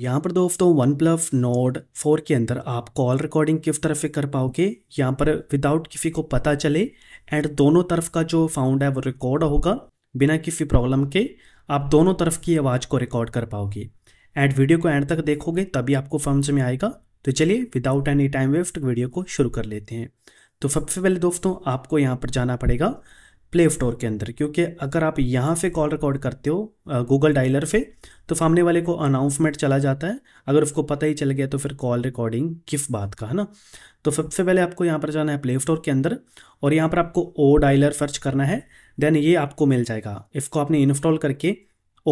यहाँ पर दोस्तों वन प्लस नोड फोर के अंदर आप कॉल रिकॉर्डिंग किस तरफ से कर पाओगे यहाँ पर विदाउट किसी को पता चले एंड दोनों तरफ का जो साउंड है वो रिकॉर्ड होगा बिना किसी प्रॉब्लम के आप दोनों तरफ की आवाज़ को रिकॉर्ड कर पाओगे एंड वीडियो को एंड तक देखोगे तभी आपको समझ में आएगा तो चलिए without any time waste video को शुरू कर लेते हैं तो सबसे पहले दोस्तों आपको यहाँ पर जाना पड़ेगा प्ले स्टोर के अंदर क्योंकि अगर आप यहाँ से कॉल रिकॉर्ड करते हो गूगल डायलर पे तो सामने वाले को अनाउंसमेंट चला जाता है अगर उसको पता ही चल गया तो फिर कॉल रिकॉर्डिंग किस बात का है ना तो सबसे पहले आपको यहाँ पर जाना है प्ले स्टोर के अंदर और यहाँ पर आपको ओ डायलर सर्च करना है देन ये आपको मिल जाएगा इसको आपने इंस्टॉल करके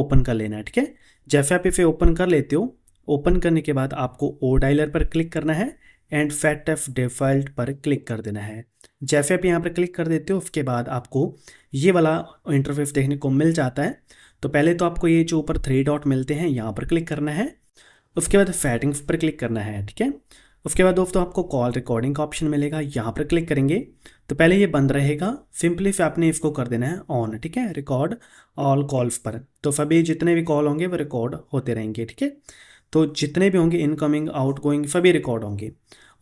ओपन कर लेना है ठीक है जैसे आप इसे ओपन कर लेते हो ओपन करने के बाद आपको ओ डायलर पर क्लिक करना है एंड फैट एफ डिफॉल्ट पर क्लिक कर देना है जैसे आप यहाँ पर क्लिक कर देते हो उसके बाद आपको ये वाला इंटरफेस देखने को मिल जाता है तो पहले तो आपको ये जो ऊपर थ्री डॉट मिलते हैं यहाँ पर क्लिक करना है उसके बाद फैटिंग पर क्लिक करना है ठीक है उसके बाद दोस्तों आपको कॉल रिकॉर्डिंग का ऑप्शन मिलेगा यहाँ पर क्लिक करेंगे तो पहले ये बंद रहेगा सिंपली फिर आपने इसको कर देना है ऑन ठीक है रिकॉर्ड ऑल कॉल्स पर तो सभी जितने भी कॉल होंगे वो रिकॉर्ड होते रहेंगे ठीक है तो जितने भी होंगे इनकमिंग आउटगोइंग सभी रिकॉर्ड होंगे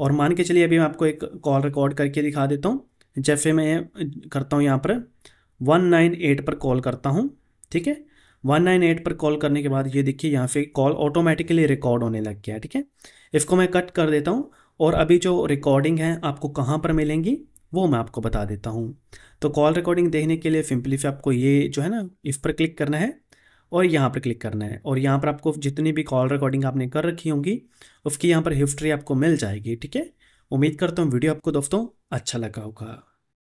और मान के चलिए अभी मैं आपको एक कॉल रिकॉर्ड करके दिखा देता हूँ जैसे मैं करता हूँ यहाँ पर वन नाइन एट पर कॉल करता हूँ ठीक है वन नाइन एट पर कॉल करने के बाद ये देखिए यहाँ से कॉल ऑटोमेटिकली रिकॉर्ड होने लग गया ठीक है इसको मैं कट कर देता हूँ और अभी जो रिकॉर्डिंग है आपको कहाँ पर मिलेंगी वो मैं आपको बता देता हूँ तो कॉल रिकॉर्डिंग देखने के लिए सिंपली से आपको ये जो है ना इस पर क्लिक करना है और यहाँ पर क्लिक करना है और यहाँ पर आपको जितनी भी कॉल रिकॉर्डिंग आपने कर रखी होंगी उसकी यहाँ पर हिस्ट्री आपको मिल जाएगी ठीक है उम्मीद करता हूँ वीडियो आपको दोस्तों अच्छा लगा होगा